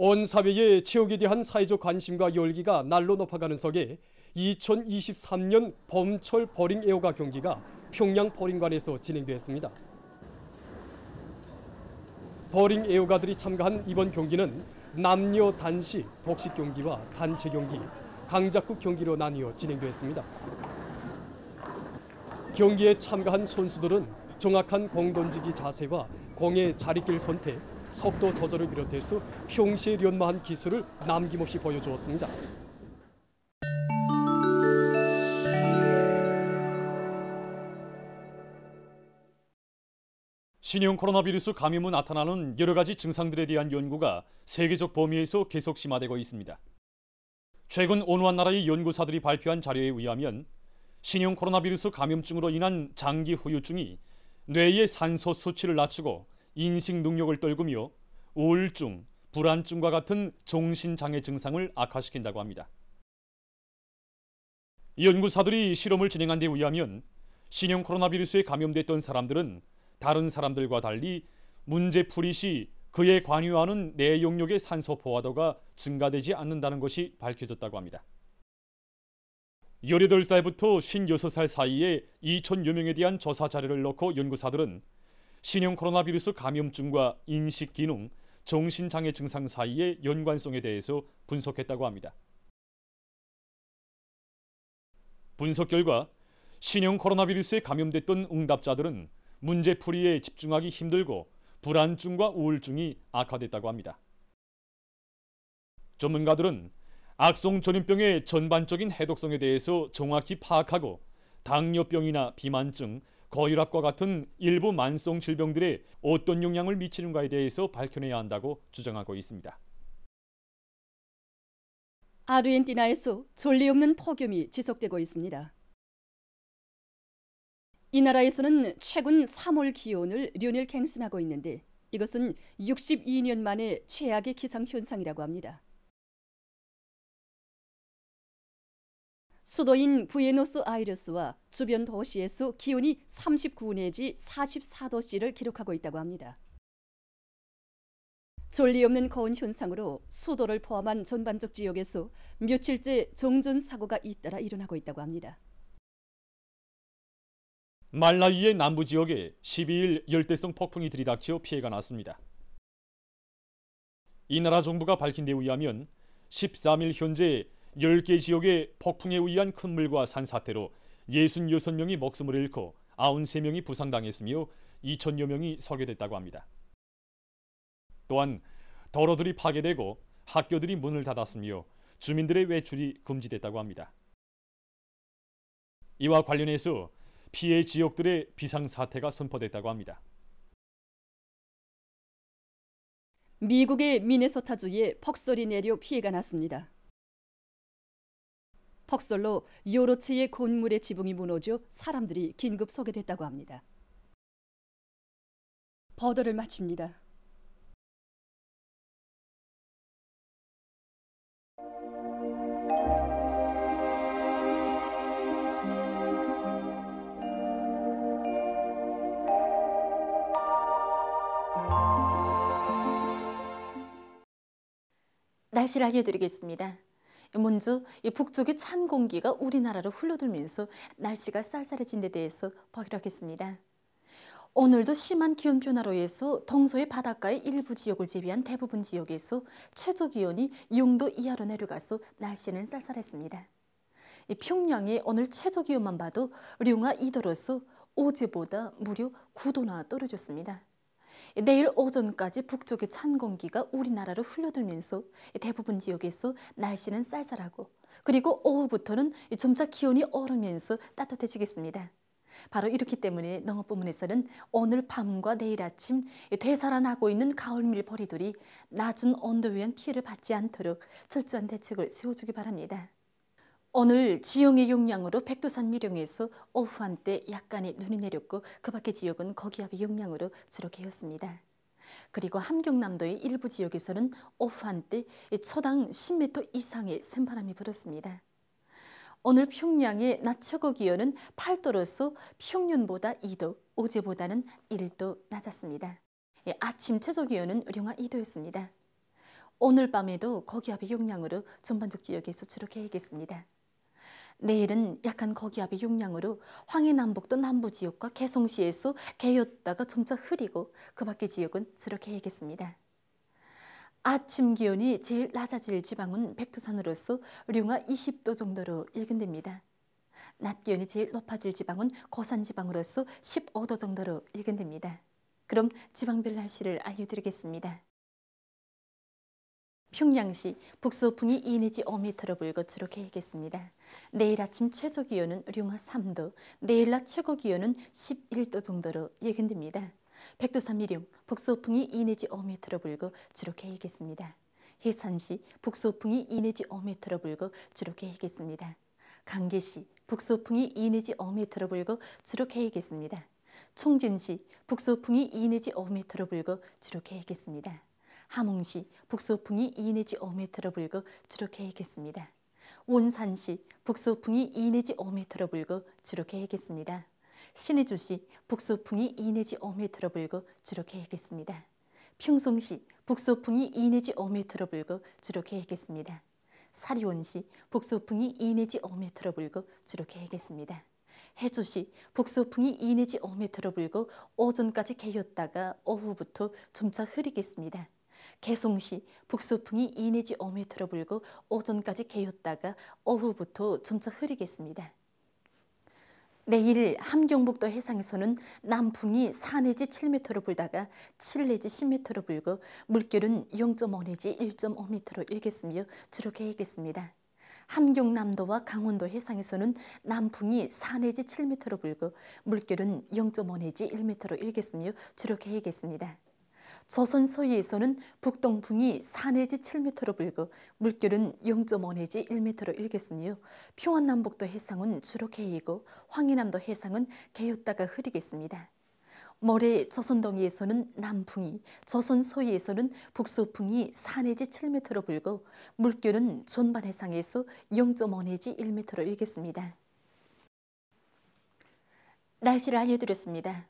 온 사회의 체육에 대한 사회적 관심과 열기가 날로 높아가는 속에 2023년 범철 버링 에어가 경기가 평양 버링관에서 진행되었습니다. 버링 에어가들이 참가한 이번 경기는 남녀 단식 복식 경기와 단체 경기, 강자국 경기로 나뉘어 진행되었습니다. 경기에 참가한 선수들은 정확한 공 던지기 자세와 공의 자리길 선택, 속도 조절을 비롯해서 평시에 연마한 기술을 남김없이 보여주었습니다. 신형 코로나바이러스 감염은 나타나는 여러 가지 증상들에 대한 연구가 세계적 범위에서 계속 심화되고 있습니다. 최근 온화한 나라의 연구사들이 발표한 자료에 의하면 신형 코로나바이러스 감염증으로 인한 장기 후유증이 뇌의 산소 수치를 낮추고 인식 능력을 떨구며 우울증, 불안증과 같은 정신장애 증상을 악화시킨다고 합니다. 연구사들이 실험을 진행한 데 의하면 신형 코로나바이러스에 감염됐던 사람들은 다른 사람들과 달리 문제풀이 시 그에 관여하는 내 영역의 산소 포화도가 증가되지 않는다는 것이 밝혀졌다고 합니다. 18살부터 56살 사이에 2천여 명에 대한 조사 자료를 넣고 연구사들은 신형 코로나 바이러스 감염증과 인식 기능, 정신장애 증상 사이의 연관성에 대해서 분석했다고 합니다. 분석 결과 신형 코로나 바이러스에 감염됐던 응답자들은 문제풀이에 집중하기 힘들고 불안증과 우울증이 악화됐다고 합니다. 전문가들은 악성 전염병의 전반적인 해독성에 대해서 정확히 파악하고 당뇨병이나 비만증, 거유압과 같은 일부 만성 질병들이 어떤 영향을 미치는가에 대해서 밝혀내야 한다고 주장하고 있습니다. 아르헨티나에서 전례 없는 폭염이 지속되고 있습니다. 이 나라에서는 최근 3월 기온을 류넬 갱신하고 있는데 이것은 62년 만에 최악의 기상 현상이라고 합니다. 수도인 부에노스 아이레스와 주변 도시에서 기온이 39 내지 44도씨를 기록하고 있다고 합니다. 졸리 없는 거운 현상으로 수도를 포함한 전반적 지역에서 며칠째 정전 사고가 잇따라 일어나고 있다고 합니다. 말라위의 남부 지역에 12일 열대성 폭풍이 들이닥쳐 피해가 났습니다. 이 나라 정부가 밝힌 데 의하면 13일 현재 10개 지역의 폭풍에 의한 큰 물과 산사태로 66명이 목숨을 잃고 93명이 부상당했으며 2천여 명이 설계됐다고 합니다. 또한 도로들이 파괴되고 학교들이 문을 닫았으며 주민들의 외출이 금지됐다고 합니다. 이와 관련해서 피해 지역들의 비상사태가 선포됐다고 합니다. 미국의 미네소타주에 폭설이 내려 피해가 났습니다. 폭설로 요로체의 건물의 지붕이 무너져 사람들이 긴급 소개됐다고 합니다. 버더를 마칩니다. 날씨를 알려드리겠습니다. 먼저 이 북쪽의 찬 공기가 우리나라로 흘러들면서 날씨가 쌀쌀해진 데 대해서 보기로 오늘도 심한 기온 변화로 인해서 동서의 바닷가의 일부 지역을 제외한 대부분 지역에서 최저 기온이 0도 이하로 내려가서 날씨는 쌀쌀했습니다. 평양의 오늘 최저 기온만 봐도 령하 2도로서 어제보다 무려 9도나 떨어졌습니다. 내일 오전까지 북쪽의 찬 공기가 우리나라로 흘러들면서 대부분 지역에서 날씨는 쌀쌀하고 그리고 오후부터는 점차 기온이 오르면서 따뜻해지겠습니다. 바로 이렇기 때문에 농업부문에서는 오늘 밤과 내일 아침 되살아나고 있는 가을 밀버리들이 낮은 온도 에의한 피해를 받지 않도록 철저한 대책을 세워주기 바랍니다. 오늘 지형의 용량으로 백두산 미령에서 오후 한때 약간의 눈이 내렸고 그 밖의 지역은 거기압의 용량으로 주로 개였습니다. 그리고 함경남도의 일부 지역에서는 오후 한때 초당 10m 이상의 센바람이 불었습니다. 오늘 평양의 낮 최고 기온은 8도로서 평년보다 2도, 어제보다는 1도 낮았습니다. 예, 아침 최저 기온은 영하 2도였습니다. 오늘 밤에도 거기압의 용량으로 전반적 지역에서 주로 계획했습니다. 내일은 약한 거기압의 용량으로 황해 남북도 남부 지역과 개성시에서 개였다가 점차 흐리고 그 밖의 지역은 주력해야겠습니다. 아침 기온이 제일 낮아질 지방은 백두산으로서 령하 20도 정도로 예견됩니다. 낮 기온이 제일 높아질 지방은 거산 지방으로서 15도 정도로 예견됩니다. 그럼 지방별 날씨를 알려드리겠습니다. 평양시 북서풍이 2 내지 5m로 불고 주로 계획했습니다. 내일 아침 최저 기온은 룡하 3도, 내일 낮 최고 기온은 11도 정도로 예견됩니다. 백두산 미룡 북서풍이 2 내지 5m로 불고 주로 계획했습니다. 해산시 북서풍이 2 내지 5m로 불고 주로 계획했습니다. 강계시 북서풍이 2 내지 5m로 불고 주로 계획했습니다. 총진시 북서풍이 2 내지 5m로 불고 주로 계획했습니다. 함흥시 북서풍이 2 내지 5m로 불고 주로 계획했습니다. 원산시 북서풍이 2 내지 5m로 불고 주로 계획했습니다. 신의주시 북서풍이 2 내지 5m로 불고 주로 계획했습니다. 평성시 북서풍이 2 내지 5m로 불고 주로 계획했습니다. 사리원시 북서풍이 2 내지 5m로 불고 주로 계획했습니다. 해주시 북서풍이 2 내지 5m로 불고 오전까지 개였다가 오후부터 점차 흐리겠습니다. 개송시 북서풍이 2 내지 5m로 불고 오전까지 개였다가 오후부터 점차 흐리겠습니다. 내일 함경북도 해상에서는 남풍이 4 내지 7m로 불다가 7 내지 10m로 불고 물결은 0.5 내지 1.5m로 일겠으며 주로 개이겠습니다. 함경남도와 강원도 해상에서는 남풍이 4 내지 7m로 불고 물결은 0.5 내지 1m로 일겠으며 주로 개이겠습니다. 조선서 해에서는 북동풍이 4 내지 7m로 불고 물결은 0.5 내지 1m로 일겠으며 평안남북도 해상은 주로 개이고 황해남도 해상은 개였다가 흐리겠습니다. 모레 조선동해에서는 남풍이, 조선서해에서는 북서풍이 4 내지 7m로 불고 물결은 전반 해상에서 0.5 내지 1m로 일겠습니다. 날씨를 알려드렸습니다.